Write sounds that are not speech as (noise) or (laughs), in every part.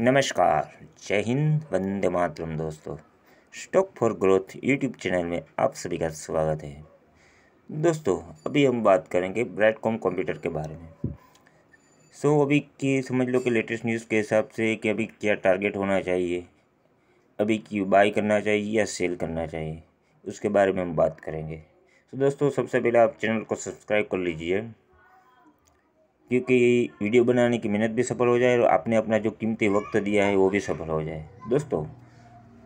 नमस्कार जय हिंद वंदे मातरम दोस्तों stock for growth YouTube channel में आप सभी का स्वागत है दोस्तों अभी हम बात करेंगे ब्रैडकॉम कंप्यूटर के बारे में सो so, अभी की समझ लो कि लेटेस्ट न्यूज़ के हिसाब से कि अभी क्या टारगेट होना चाहिए अभी क्यों बाई करना चाहिए या सेल करना चाहिए उसके बारे में हम बात करेंगे तो so, दोस्तों सबसे पहले आप चैनल को सब्सक्राइब कर लीजिए क्योंकि वीडियो बनाने की मेहनत भी सफल हो जाए और आपने अपना जो कीमती वक्त दिया है वो भी सफल हो जाए दोस्तों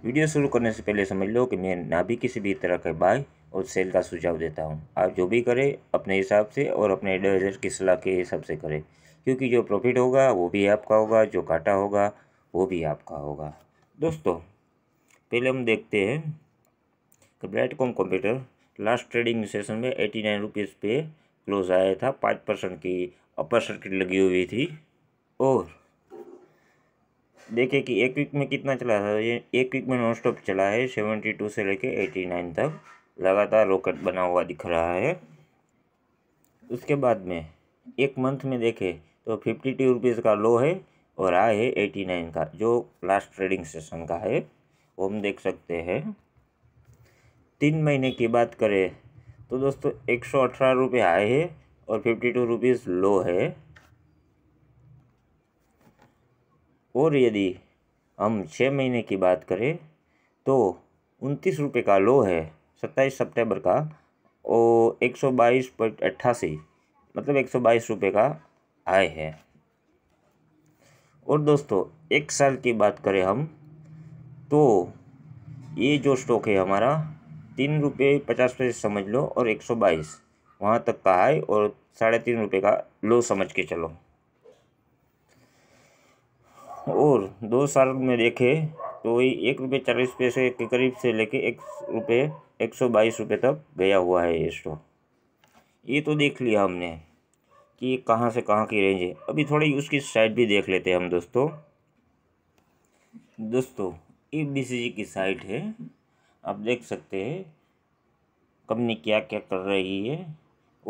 वीडियो शुरू करने से पहले समझ लो कि मैं ना भी किसी भी तरह के बाय और सेल का सुझाव देता हूँ आप जो भी करें अपने हिसाब से और अपने एडवाइज़र की सलाह के हिसाब से करें क्योंकि जो प्रॉफिट होगा वो भी आपका होगा जो घाटा होगा वो भी आपका होगा दोस्तों पहले हम देखते हैं कि Brightcom computer last trading session में एटी नाइन रुपीज़ पे क्लोज आया था पाँच परसेंट की अपर सर्किट लगी हुई थी और देखिए कि एक वीक में कितना चला था ये एक वीक में नॉन स्टॉप चला है सेवेंटी टू से लेके एटी नाइन तक लगातार रॉकेट बना हुआ दिख रहा है उसके बाद में एक मंथ में देखें तो फिफ्टी टू रुपीज़ का लो है और आए है एटी नाइन का जो लास्ट ट्रेडिंग सेशन का है वो हम देख सकते हैं तीन महीने की बात करें तो दोस्तों एक सौ अठारह रुपये आए है और फिफ्टी टू रुपीज़ लो है और यदि हम छः महीने की बात करें तो उनतीस रुपये का लो है सत्ताईस सितंबर का और एक सौ बाईस पॉइंट अट्ठासी मतलब एक सौ बाईस रुपये का हाई है और दोस्तों एक साल की बात करें हम तो ये जो स्टॉक है हमारा तीन रुपये पचास पैसे समझ लो और एक सौ बाईस वहाँ तक का हाई और साढ़े तीन रुपये का लो समझ के चलो और दो साल में देखें तो वही एक रुपये चालीस पैसे के करीब से लेके एक रुपये एक सौ बाईस रुपये तक गया हुआ है ये स्टॉक ये तो देख लिया हमने कि ये कहाँ से कहाँ की रेंज है अभी थोड़ी उसकी साइड भी देख लेते हैं हम दोस्तों दोस्तों ए बी सी जी की साइट है आप देख सकते हैं कंपनी क्या क्या कर रही है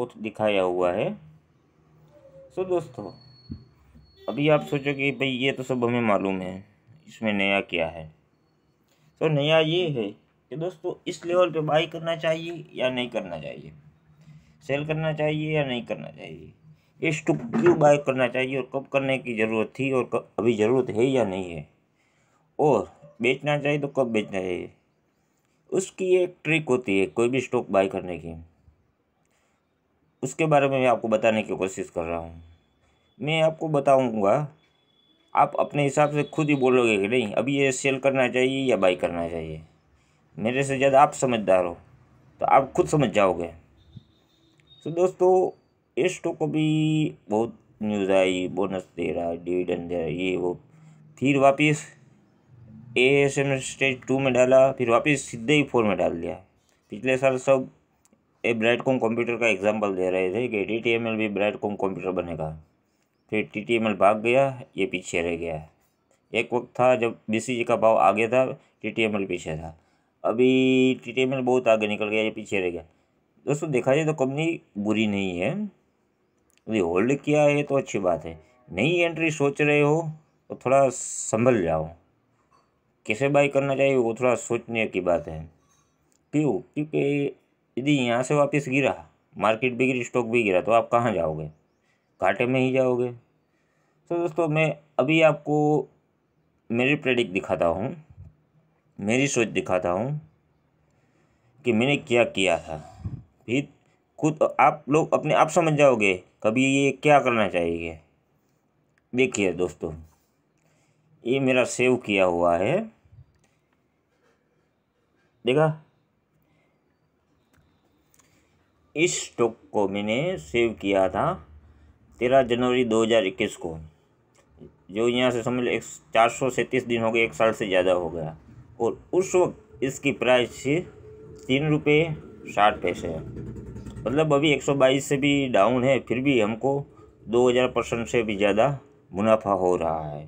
उत दिखाया हुआ है सो दोस्तों अभी आप सोचोगे भाई ये तो सब हमें मालूम है इसमें नया क्या है तो नया ये है कि दोस्तों इस लेवल पे बाई करना चाहिए या नहीं करना चाहिए सेल करना चाहिए या नहीं करना चाहिए ये स्टॉक क्यों बाई करना चाहिए और कब करने की ज़रूरत थी और कब अभी ज़रूरत है या नहीं है और बेचना चाहिए तो कब बेचना चाहिए उसकी एक ट्रिक होती है कोई भी स्टॉक बाय करने की उसके बारे में मैं आपको बताने की कोशिश कर रहा हूँ मैं आपको बताऊँगा आप अपने हिसाब से खुद ही बोलोगे कि नहीं अभी ये सेल करना चाहिए या बाई करना चाहिए मेरे से ज़्यादा आप समझदार हो तो आप खुद समझ जाओगे तो दोस्तों ये स्टॉक को भी बहुत न्यूज़ आई बोनस दे रहा है डिविडेंड दे रहा है ये वो फिर वापस A S M stage two में डाला फिर वापस सीधे ही फोर में डाल दिया पिछले साल सब ये ब्राइट कॉम कंप्यूटर का एग्जाम्पल दे रहे थे कि टी टी एम एल भी ब्राइट कॉम कंप्यूटर बनेगा फिर टी टी एम एल भाग गया ये पीछे रह गया एक वक्त था जब बी सी जी का भाव आगे था टी टी एम एल पीछे था अभी टी टी एम एल बहुत आगे निकल गया ये पीछे रह गया दोस्तों देखा जाए तो कंपनी बुरी नहीं है यदि होल्ड किया है तो अच्छी बात है नई एंट्री सोच रहे हो तो थोड़ा संभल जाओ कैसे बाई करना चाहिए वो थोड़ा सोचने की बात है क्यों क्योंकि यदि यहाँ से वापस गिरा मार्केट भी गिरी स्टॉक भी गिरा तो आप कहाँ जाओगे घाटे में ही जाओगे तो दोस्तों मैं अभी आपको मेरी प्रेडिक दिखाता हूँ मेरी सोच दिखाता हूँ कि मैंने क्या किया था फिर खुद आप लोग अपने आप समझ जाओगे कभी ये क्या करना चाहिए देखिए दोस्तों ये मेरा सेव किया हुआ है देखा इस स्टॉक को मैंने सेव किया था तेरह जनवरी दो हज़ार इक्कीस को जो यहाँ से समझ लो एक चार सौ सैंतीस दिन हो गए एक साल से ज़्यादा हो गया और उस वक्त इसकी प्राइस थी तीन रुपये साठ पैसे मतलब अभी एक सौ बाईस से भी डाउन है फिर भी हमको दो हज़ार परसेंट से भी ज़्यादा मुनाफा हो रहा है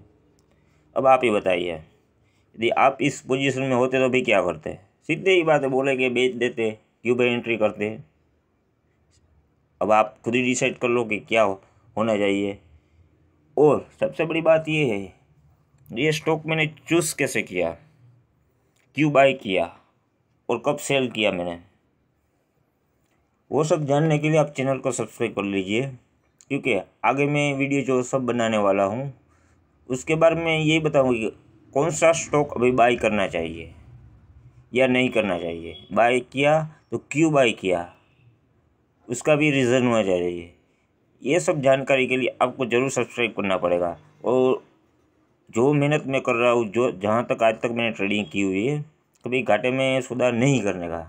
अब आप ही बताइए यदि आप इस पोजीशन में होते तो भी क्या करते सीधे ही बात है बोले कि बेच देते क्यों भाई एंट्री करते अब आप खुद ही डिसाइड कर लो कि क्या हो, होना चाहिए और सबसे बड़ी बात ये है ये स्टॉक मैंने चूज़ कैसे किया क्यों बाय किया और कब सेल किया मैंने वो सब जानने के लिए आप चैनल को सब्सक्राइब कर लीजिए क्योंकि आगे मैं वीडियो जो सब बनाने वाला हूँ उसके बारे में ये बताऊँगी कौन सा स्टॉक अभी बाय करना चाहिए या नहीं करना चाहिए बाय किया तो क्यों बाय किया उसका भी रीज़न हुआ जा रही है ये सब जानकारी के लिए आपको ज़रूर सब्सक्राइब करना पड़ेगा और जो मेहनत मैं कर रहा हूँ जो जहाँ तक आज तक मैंने ट्रेडिंग की हुई है कभी घाटे में सुधार नहीं करने का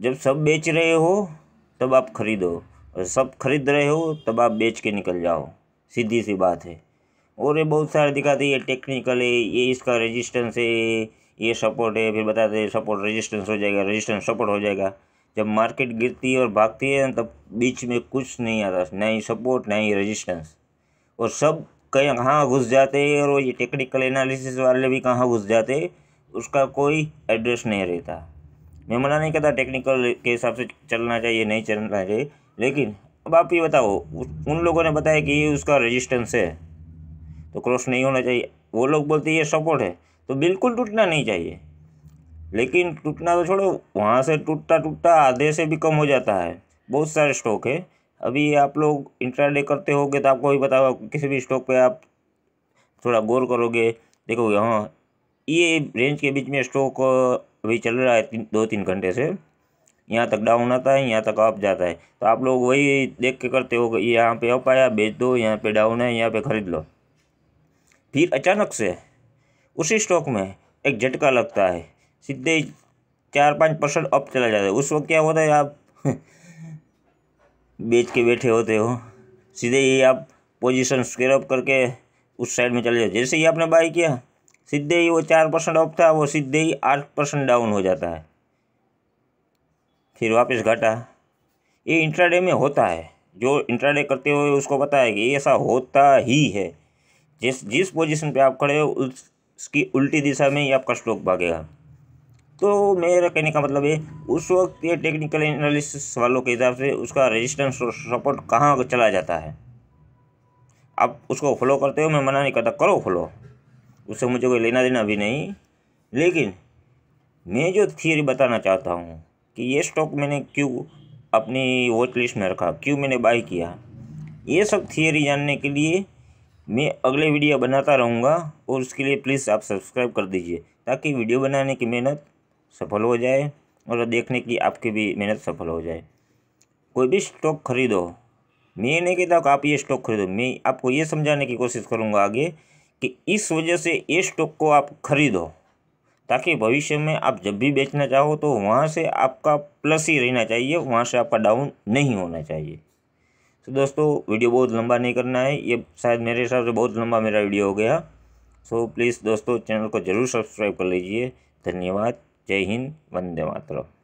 जब सब बेच रहे हो तब आप खरीदो और सब खरीद रहे हो तब आप बेच के निकल जाओ सीधी सी बात है और ये बहुत सारे दिखाते ये टेक्निकल है ये इसका रेजिस्टेंस है ये सपोर्ट है फिर बताते सपोर्ट रेजिस्टेंस हो जाएगा रेजिस्टेंस सपोर्ट हो जाएगा जब मार्केट गिरती है और भागती है तब बीच में कुछ नहीं आता ना ही सपोर्ट ना ही रजिस्टेंस और सब कहीं कहाँ घुस जाते हैं और ये टेक्निकल एनालिसिस वाले भी कहाँ घुस जाते उसका कोई एड्रेस नहीं रहता मैं मना नहीं कहता टेक्निकल के हिसाब से चलना चाहिए नहीं चलना चाहिए लेकिन अब आप ये बताओ उन लोगों ने बताया कि ये उसका रेजिस्टेंस है तो क्रॉस नहीं होना चाहिए वो लोग बोलते ये सपोर्ट है तो बिल्कुल टूटना नहीं चाहिए लेकिन टूटना तो छोड़ो वहाँ से टूटता टूटता आधे से भी कम हो जाता है बहुत सारे स्टॉक है अभी आप लोग इंट्राडे करते होगे तो आपको भी बताओ किसी भी स्टॉक पे आप थोड़ा गौर करोगे देखोगे हाँ ये रेंज के बीच में स्टॉक अभी चल रहा है तीन, दो तीन घंटे से यहाँ तक डाउन आता है यहाँ तक अप जाता है तो आप लोग वही देख के करते हो कि यहाँ पे अप आया बेच दो यहाँ पे डाउन है यहाँ पे ख़रीद लो फिर अचानक से उसी स्टॉक में एक झटका लगता है सीधे चार पाँच परसेंट अप चला जाता है उस वक्त क्या होता है आप (laughs) बेच के बैठे होते हो सीधे ही आप पोजीशन स्क्वेयर अप करके उस साइड में चले जाते जैसे ही आपने बाई किया सीधे ही वो चार परसेंट अप था वो सीधे ही आठ परसेंट डाउन हो जाता है फिर वापस घाटा ये इंट्राडे में होता है जो इंट्राडे करते हुए उसको पता है कि ऐसा होता ही है जिस जिस पोजीशन पे आप खड़े हो उसकी उल्टी दिशा में ही आपका स्टॉक भागेगा तो मेरा कहने का मतलब है उस वक्त ये टेक्निकल एनालिसिस वालों के हिसाब से उसका रेजिस्टेंस और सपोर्ट कहाँ चला जाता है आप उसको फॉलो करते हो मैं मना नहीं करता करो फॉलो उससे मुझे कोई लेना देना भी नहीं लेकिन मैं जो थियरी बताना चाहता हूँ कि ये स्टॉक मैंने क्यों अपनी वॉच लिस्ट में रखा क्यों मैंने बाई किया ये सब थियरी जानने के लिए मैं अगले वीडियो बनाता रहूँगा और उसके लिए प्लीज़ आप सब्सक्राइब कर दीजिए ताकि वीडियो बनाने की मेहनत सफल हो जाए और देखने की आपकी भी मेहनत सफल हो जाए कोई भी स्टॉक खरीदो मैं नहीं कहता आप ये स्टॉक खरीदो मैं आपको ये समझाने की कोशिश करूँगा आगे कि इस वजह से ये स्टॉक को आप खरीदो ताकि भविष्य में आप जब भी बेचना चाहो तो वहाँ से आपका प्लस ही रहना चाहिए वहाँ से आपका डाउन नहीं होना चाहिए तो दोस्तों वीडियो बहुत लंबा नहीं करना है ये शायद मेरे हिसाब से बहुत लंबा मेरा वीडियो हो गया सो प्लीज़ दोस्तों चैनल को ज़रूर सब्सक्राइब कर लीजिए धन्यवाद जय हिंद वंदे मातरम